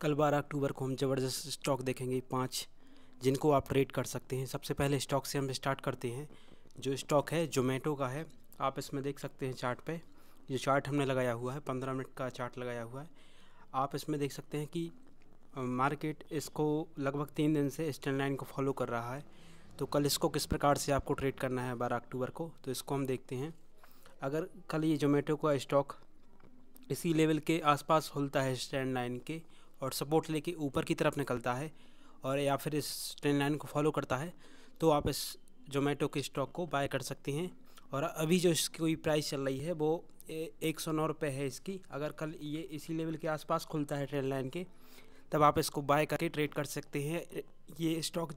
कल बारह अक्टूबर को हम ज़बरदस्त स्टॉक देखेंगे पाँच जिनको आप ट्रेड कर सकते हैं सबसे पहले स्टॉक से हम स्टार्ट करते हैं जो स्टॉक है जोमेटो का है आप इसमें देख सकते हैं चार्ट पे जो चार्ट हमने लगाया हुआ है पंद्रह मिनट का चार्ट लगाया हुआ है आप इसमें देख सकते हैं कि मार्केट इसको लगभग तीन दिन से स्टैंड लाइन को फॉलो कर रहा है तो कल इसको किस प्रकार से आपको ट्रेड करना है बारह अक्टूबर को तो इसको हम देखते हैं अगर कल ये जोमेटो का स्टॉक इसी लेवल के आसपास खुलता है स्टैंड लाइन के और सपोर्ट लेके ऊपर की तरफ निकलता है और या फिर इस ट्रेन लाइन को फॉलो करता है तो आप इस जोमेटो के स्टॉक को बाय कर सकते हैं और अभी जो इसकी कोई प्राइस चल रही है वो एक सौ नौ रुपये है इसकी अगर कल ये इसी लेवल के आसपास खुलता है ट्रेन लाइन के तब आप इसको बाय करके ट्रेड कर सकते हैं ये स्टॉक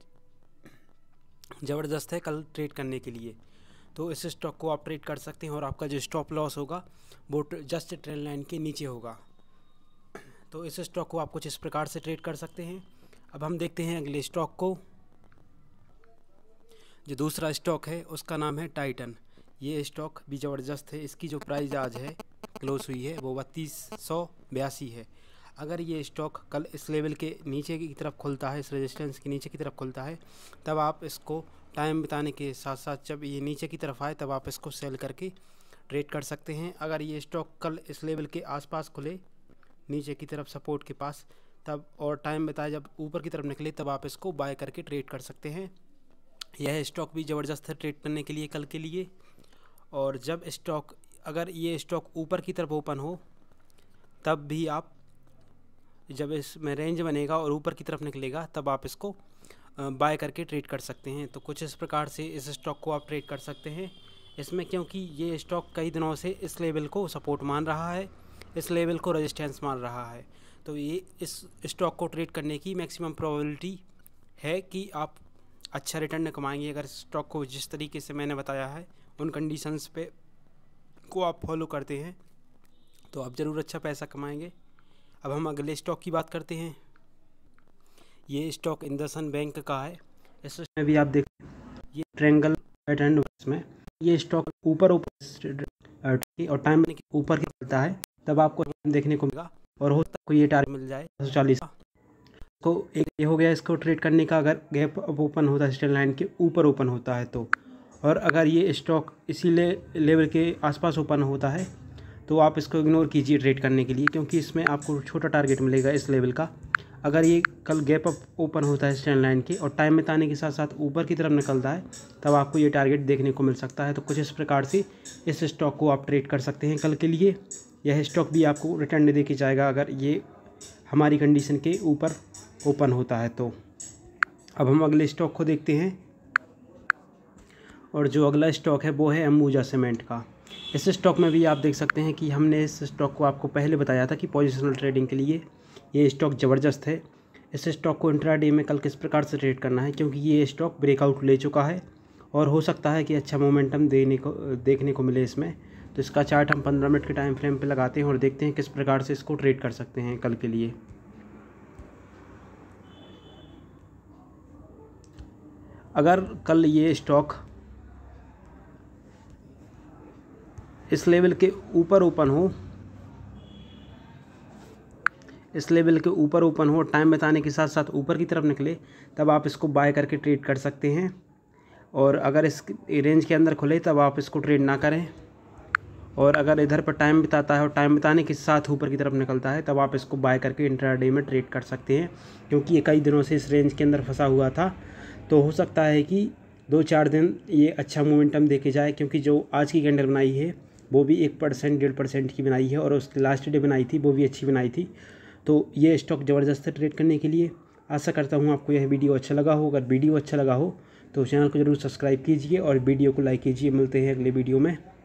ज़बरदस्त है कल ट्रेड करने के लिए तो इस स्टॉक को आप ट्रेड कर सकते हैं और आपका जो स्टॉप लॉस होगा वो जस्ट ट्रेन लाइन के नीचे होगा तो इस स्टॉक को आप कुछ इस प्रकार से ट्रेड कर सकते हैं अब हम देखते हैं अगले स्टॉक को जो दूसरा स्टॉक है उसका नाम है टाइटन ये स्टॉक भी ज़बरदस्त है इसकी जो प्राइस आज है क्लोज हुई है वो बत्तीस सौ बयासी है अगर ये स्टॉक कल इस लेवल के नीचे की तरफ खुलता है इस रेजिस्टेंस के नीचे की तरफ खुलता है तब आप इसको टाइम बिताने के साथ साथ जब ये नीचे की तरफ आए तब आप इसको सेल करके ट्रेड कर सकते हैं अगर ये स्टॉक कल इस लेवल के आसपास खुले नीचे की तरफ सपोर्ट के पास तब और टाइम बताया जब ऊपर की तरफ निकले तब आप इसको बाय करके ट्रेड कर सकते हैं यह स्टॉक भी ज़बरदस्त है ट्रेड करने के लिए कल के लिए और जब स्टॉक अगर ये स्टॉक ऊपर की तरफ ओपन हो तब भी आप जब इसमें रेंज बनेगा और ऊपर की तरफ निकलेगा तब आप इसको बाय करके ट्रेड कर सकते हैं तो कुछ इस प्रकार से इस स्टॉक को आप ट्रेड कर सकते हैं इसमें क्योंकि ये स्टॉक कई दिनों से इस लेवल को सपोर्ट मान रहा है इस लेवल को रेजिस्टेंस मान रहा है तो ये इस स्टॉक को ट्रेड करने की मैक्सिमम प्रोबेबिलिटी है कि आप अच्छा रिटर्न कमाएंगे अगर स्टॉक को जिस तरीके से मैंने बताया है उन कंडीशंस पे को आप फॉलो करते हैं तो आप ज़रूर अच्छा पैसा कमाएंगे अब हम अगले स्टॉक की बात करते हैं ये स्टॉक इंदसन बैंक का है इस में भी आप देख ये ट्रेंगल पैटर्न में ये स्टॉक ऊपर ऊपर और टाइम ऊपर ही चलता है तब आपको देखने को मिलेगा और हो सकता है ये टारगेट मिल जाए दो चालीस का तो एक ये हो गया इसको ट्रेड करने का अगर गैप अप ओपन होता है स्टैंड लाइन के ऊपर ओपन होता है तो और अगर ये स्टॉक इसी ले, लेवल के आसपास ओपन होता है तो आप इसको इग्नोर कीजिए ट्रेड करने के लिए क्योंकि इसमें आपको छोटा टारगेट मिलेगा इस लेवल का अगर ये कल गैप अप ओपन होता है स्टैंड लाइन के और टाइम बिताने के साथ साथ ऊपर की तरफ निकलता है तब आपको ये टारगेट देखने को मिल सकता है तो कुछ इस प्रकार से इस स्टॉक को आप ट्रेड कर सकते हैं कल के लिए यह स्टॉक भी आपको रिटर्न नहीं के जाएगा अगर ये हमारी कंडीशन के ऊपर ओपन होता है तो अब हम अगले स्टॉक को देखते हैं और जो अगला स्टॉक है वो है अम्बूजा सीमेंट का इस स्टॉक में भी आप देख सकते हैं कि हमने इस स्टॉक को आपको पहले बताया था कि पोजिशनल ट्रेडिंग के लिए ये स्टॉक ज़बरदस्त है इस स्टॉक को इंट्राडे में कल किस प्रकार से ट्रेड करना है क्योंकि ये स्टॉक ब्रेकआउट ले चुका है और हो सकता है कि अच्छा मोमेंटम देने को देखने को मिले इसमें तो इसका चार्ट हम पंद्रह मिनट के टाइम फ्रेम पर लगाते हैं और देखते हैं किस प्रकार से इसको ट्रेड कर सकते हैं कल के लिए अगर कल ये स्टॉक इस लेवल के ऊपर ओपन हो इस लेवल के ऊपर ओपन हो टाइम बताने के साथ साथ ऊपर की तरफ निकले तब आप इसको बाय करके ट्रेड कर सकते हैं और अगर इस रेंज के अंदर खुले तब आप इसको ट्रेड ना करें और अगर इधर पर टाइम बिताता है और टाइम बिताने के साथ ऊपर की तरफ निकलता है तब आप इसको बाय करके इंट्रा में ट्रेड कर सकते हैं क्योंकि ये कई दिनों से इस रेंज के अंदर फंसा हुआ था तो हो सकता है कि दो चार दिन ये अच्छा मोमेंटम देखे जाए क्योंकि जो आज की कैंडल बनाई है वो भी एक परसेंट डेढ़ परसेंट की बनाई है और उसकी लास्ट डे बनाई थी वो भी अच्छी बनाई थी तो ये स्टॉक ज़बरदस्त है ट्रेड करने के लिए आशा करता हूँ आपको यह वीडियो अच्छा लगा हो अगर वीडियो अच्छा लगा हो तो चैनल को ज़रूर सब्सक्राइब कीजिए और वीडियो को लाइक कीजिए मिलते हैं अगले वीडियो में